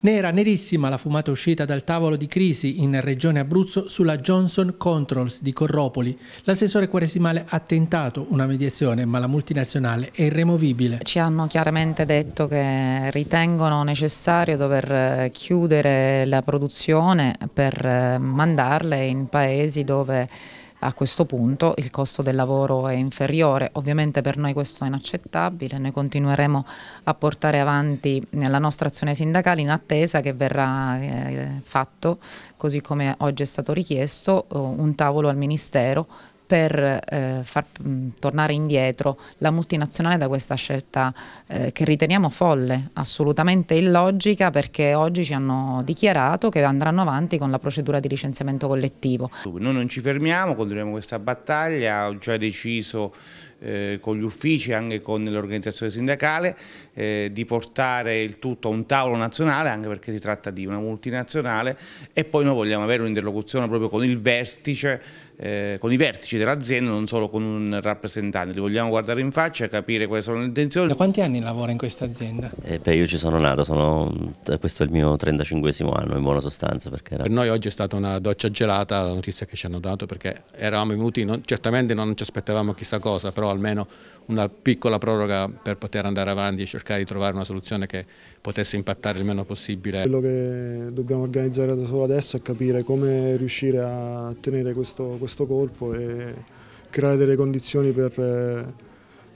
Nera, nerissima la fumata uscita dal tavolo di crisi in Regione Abruzzo sulla Johnson Controls di Corropoli. L'assessore quaresimale ha tentato una mediazione, ma la multinazionale è irremovibile. Ci hanno chiaramente detto che ritengono necessario dover eh, chiudere la produzione per eh, mandarle in paesi dove a questo punto il costo del lavoro è inferiore. Ovviamente per noi questo è inaccettabile, noi continueremo a portare avanti la nostra azione sindacale in attesa che verrà eh, fatto, così come oggi è stato richiesto, eh, un tavolo al Ministero per eh, far mh, mm, tornare indietro la multinazionale da questa scelta eh, che riteniamo folle, assolutamente illogica perché oggi ci hanno dichiarato che andranno avanti con la procedura di licenziamento collettivo. Noi non ci fermiamo, continuiamo questa battaglia, ho già deciso eh, con gli uffici e anche con l'organizzazione sindacale eh, di portare il tutto a un tavolo nazionale anche perché si tratta di una multinazionale e poi noi vogliamo avere un'interlocuzione proprio con il vertice eh, con i vertici dell'azienda non solo con un rappresentante li vogliamo guardare in faccia e capire quali sono le intenzioni da quanti anni lavora in questa azienda? Eh, beh io ci sono nato sono, eh, questo è il mio 35 anno in buona sostanza era... per noi oggi è stata una doccia gelata la notizia che ci hanno dato perché eravamo venuti non, certamente non ci aspettavamo chissà cosa però però almeno una piccola proroga per poter andare avanti e cercare di trovare una soluzione che potesse impattare il meno possibile. Quello che dobbiamo organizzare da solo adesso è capire come riuscire a tenere questo, questo colpo e creare delle condizioni per eh,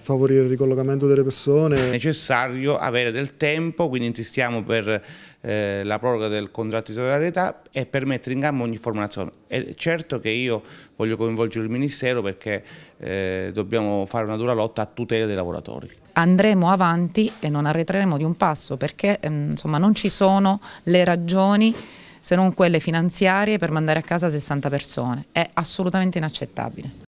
favorire il ricollocamento delle persone. È necessario avere del tempo, quindi insistiamo per eh, la proroga del contratto di solidarietà e per mettere in campo ogni formazione. È certo che io voglio coinvolgere il Ministero perché eh, dobbiamo fare una dura lotta a tutela dei lavoratori. Andremo avanti e non arretreremo di un passo perché ehm, insomma, non ci sono le ragioni se non quelle finanziarie per mandare a casa 60 persone. È assolutamente inaccettabile.